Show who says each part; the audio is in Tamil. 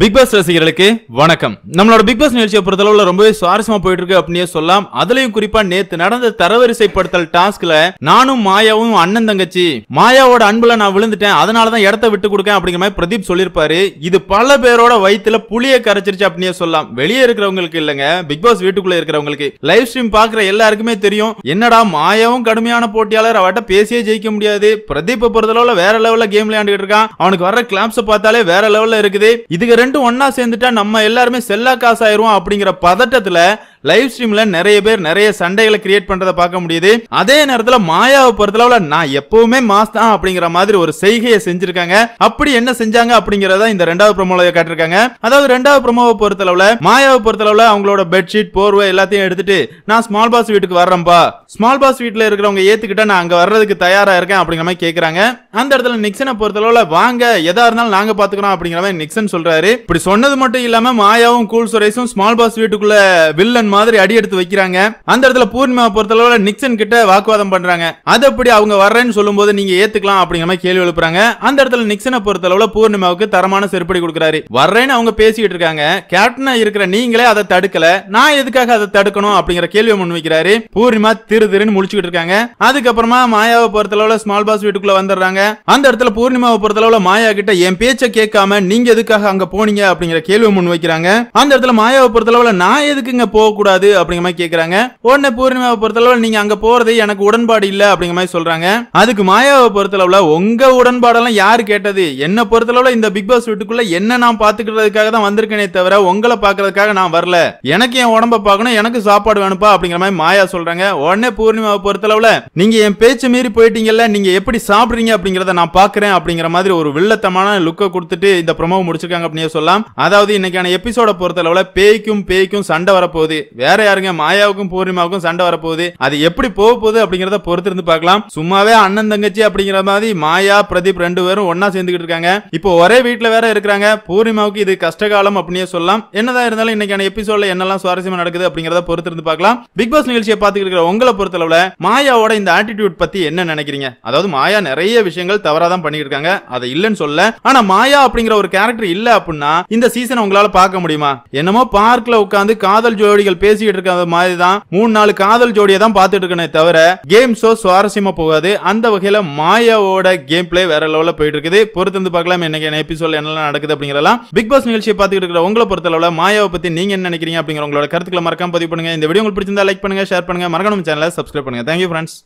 Speaker 1: பிக் பாஸ் ரசிகர்களுக்கு வணக்கம் நம்மளோட பிக் பாஸ் நிகழ்ச்சியை பொறுத்தளவுல ரொம்பவே சுவாரஸ்யமா போயிட்டு இருக்கு அப்படின்னே சொல்லலாம் அதுலயும் குறிப்பா நேத்து நடந்த தரவரிசைப்படுத்தல் டாஸ்க்ல நானும் மாயாவும் அண்ணன் தங்கச்சி மாயாவோட அன்புல நான் விழுந்துட்டேன் அதனாலதான் இடத்த விட்டு கொடுக்கேன் அப்படிங்கிற மாதிரி பிரதீப் சொல்லியிருப்பாரு இது பல பேரோட வயிற்றுல புளிய கரைச்சிருச்சு அப்படின்னே சொல்லலாம் வெளியே இருக்கிறவங்களுக்கு இல்லைங்க பிக் பாஸ் வீட்டுக்குள்ள இருக்கிறவங்களுக்கு லைவ் ஸ்ட்ரீம் பாக்குற எல்லாருக்குமே தெரியும் என்னடா மாயாவும் கடுமையான போட்டியாளர் அவட்ட பேசியே ஜெயிக்க முடியாது பிரதீப் பொறுத்தளவுல வேற லெவல்ல கேம் விளையாண்டுகிட்டு இருக்கான் அவனுக்கு வர கிளாப்ஸ் பார்த்தாலே வேற லெவல்ல இருக்குது இதுக்கு ரெண்டும் ஒன்னா சேர்ந்துட்டா நம்ம எல்லாருமே செல்லா காசாயிருவோம் அப்படிங்கிற பதட்டத்துல லைவ் ஸ்ட்ரீம்ல நிறைய பேர் நிறைய சண்டைகளை கிரியேட் பண்றத பார்க்க முடியுது அதே நேரத்துல மாயாவை பொறுத்தளவுல நான் எப்பவுமே மாஸ் தான் அப்படிங்கிற மாதிரி ஒரு செய்கையை செஞ்சிருக்காங்க அப்படி என்ன செஞ்சாங்க அப்படிங்கறத இந்த ரெண்டாவது ப்ரோமோல காட்டிருக்காங்க அதாவது ரெண்டாவது பொறுத்த பொறுத்தளவுல மாயாவை பொறுத்தளவுல அவங்களோட பெட்ஷீட் போர்வை எல்லாத்தையும் எடுத்துட்டு நான் ஸ்மால் பாஸ் வீட்டுக்கு வர்றேன்பா ஸ்மால் பாஸ் வீட்டுல இருக்கிறவங்க ஏத்துக்கிட்ட நான் அங்க வர்றதுக்கு தயாரா இருக்கேன் அப்படிங்கிற மாதிரி கேக்குறாங்க அந்த இடத்துல நிக்சனை பொறுத்தளவுல வாங்க எதா இருந்தாலும் நாங்க பாத்துக்கிறோம் அப்படிங்கிற மாதிரி நிக்சன் சொல்றாரு இப்படி சொன்னது மட்டும் இல்லாம மாயாவும் கூல் சுரேஷும் ஸ்மால் பாஸ் வீட்டுக்குள்ள வில்லன் மாதிரி அடி எடுத்து வைக்கிறாங்க அந்த இடத்துல பூர்ணிமா பொறுத்தளவுல நிக்சன் கிட்ட வாக்குவாதம் பண்றாங்க அது அப்படி அவங்க வர்றேன்னு சொல்லும் போது நீங்க ஏத்துக்கலாம் அப்படிங்கிற மாதிரி கேள்வி எழுப்புறாங்க அந்த இடத்துல நிக்சனை பொறுத்தளவுல பூர்ணிமாவுக்கு தரமான செருப்படி கொடுக்குறாரு வர்றேன்னு அவங்க பேசிக்கிட்டு இருக்காங்க கேப்டனா இருக்கிற நீங்களே அதை தடுக்கல நான் எதுக்காக அதை தடுக்கணும் அப்படிங்கிற கேள்வியை வைக்கிறாரு பூர்ணிமா திரு திருன்னு முடிச்சுக்கிட்டு இருக்காங்க அதுக்கப்புறமா மாயாவை பொறுத்தளவுல ஸ்மால் பாஸ் வீட்டுக்குள்ள வந்துடுறாங்க அந்த இடத்துல பூர்ணிமாவை பொறுத்தளவுல மாயா கிட்ட என் பேச்சை கேட்காம நீங்க எதுக்காக அங்க போனீங்க அப்படிங்கிற கேள்வி முன் வைக்கிறாங்க அந்த இடத்துல மாயாவை பொறுத்தளவுல நான் எதுக்குங்க போக போகக்கூடாது அப்படிங்கிற மாதிரி கேட்குறாங்க உடனே பூர்ணிமாவை பொறுத்தளவு நீங்கள் அங்கே போறது எனக்கு உடன்பாடு இல்லை அப்படிங்கிற மாதிரி சொல்றாங்க அதுக்கு மாயாவை பொறுத்தளவில் உங்க உடன்பாடெல்லாம் யார் கேட்டது என்னை பொறுத்தளவில் இந்த பிக் பாஸ் வீட்டுக்குள்ளே என்ன நான் பார்த்துக்கிறதுக்காக தான் வந்திருக்கேனே தவிர உங்களை பார்க்கறதுக்காக நான் வரல எனக்கு என் உடம்ப பார்க்கணும் எனக்கு சாப்பாடு வேணுப்பா அப்படிங்கிற மாதிரி மாயா சொல்றாங்க உடனே பூர்ணிமாவை பொறுத்தளவுல நீங்க என் பேச்சு மீறி போயிட்டீங்கல்ல நீங்க எப்படி சாப்பிடுறீங்க அப்படிங்கறத நான் பாக்குறேன் அப்படிங்கிற மாதிரி ஒரு வில்லத்தமான லுக்கை கொடுத்துட்டு இந்த ப்ரொமோ முடிச்சிருக்காங்க அப்படின்னு சொல்லலாம் அதாவது இன்னைக்கான எபிசோட பொறுத்தளவுல பேய்க்கும் பேய்க்கும் சண்டை வரப்போகுது வேற யாருங்க மாயாவுக்கும் பூர்ணிமாவுக்கும் சண்டை வரப்போகுது அது எப்படி போக போகுது அப்படிங்கறத பொறுத்து இருந்து பாக்கலாம் சும்மாவே அண்ணன் தங்கச்சி அப்படிங்கிற மாதிரி மாயா பிரதீப் ரெண்டு பேரும் ஒன்னா சேர்ந்துகிட்டு இருக்காங்க இப்போ ஒரே வீட்டுல வேற இருக்கிறாங்க பூர்ணிமாவுக்கு இது கஷ்டகாலம் அப்படின்னே சொல்லலாம் என்னதான் இருந்தாலும் இன்னைக்கான எபிசோட்ல என்னெல்லாம் சுவாரஸ்யமா நடக்குது அப்படிங்கறத பொறுத்து இருந்து பாக்கலாம் பிக் பாஸ் நிகழ்ச்சியை பாத்துக்கிட்டு இருக்கிற உங்களை பொறுத்தளவுல மாயாவோட இந்த ஆட்டிடியூட் பத்தி என்ன நினைக்கிறீங்க அதாவது மாயா நிறைய விஷயங்கள் தவறாதான் பண்ணிட்டு இருக்காங்க அதை இல்லைன்னு சொல்ல ஆனா மாயா அப்படிங்கிற ஒரு கேரக்டர் இல்ல அப்படின்னா இந்த சீசன் உங்களால பார்க்க முடியுமா என்னமோ பார்க்ல உட்காந்து காதல் ஜோடிகள் நீங்கள் பேசிட்டு இருக்கிற மாதிரி தான் மூணு நாலு காதல் ஜோடியை தான் பார்த்துட்டு இருக்கனே தவிர கேம் ஷோ சுவாரஸ்யமா போகாது அந்த வகையில மாயாவோட கேம் பிளே வேற லெவலில் போயிட்டு இருக்குது பொறுத்திருந்து பார்க்கலாம் என்ன எபிசோட் என்னெல்லாம் நடக்குது அப்படிங்கிறலாம் பிக் பாஸ் நிகழ்ச்சியை பார்த்துட்டு இருக்கிற உங்களை அளவில் மாயாவை பத்தி நீங்க என்ன நினைக்கிறீங்க அப்படிங்கிற உங்களோட கருத்துக்களை மறக்காம பதிவு பண்ணுங்க இந்த வீடியோ உங்களுக்கு பிடிச்சிருந்தா லைக் பண்ணுங்க ஷேர் பண்ணுங்க மறக்கணும் சேனலை சப்ஸ்கிரைப் பண்ணுங்க தேங்க்யூ ஃப்ரெண்ட்ஸ்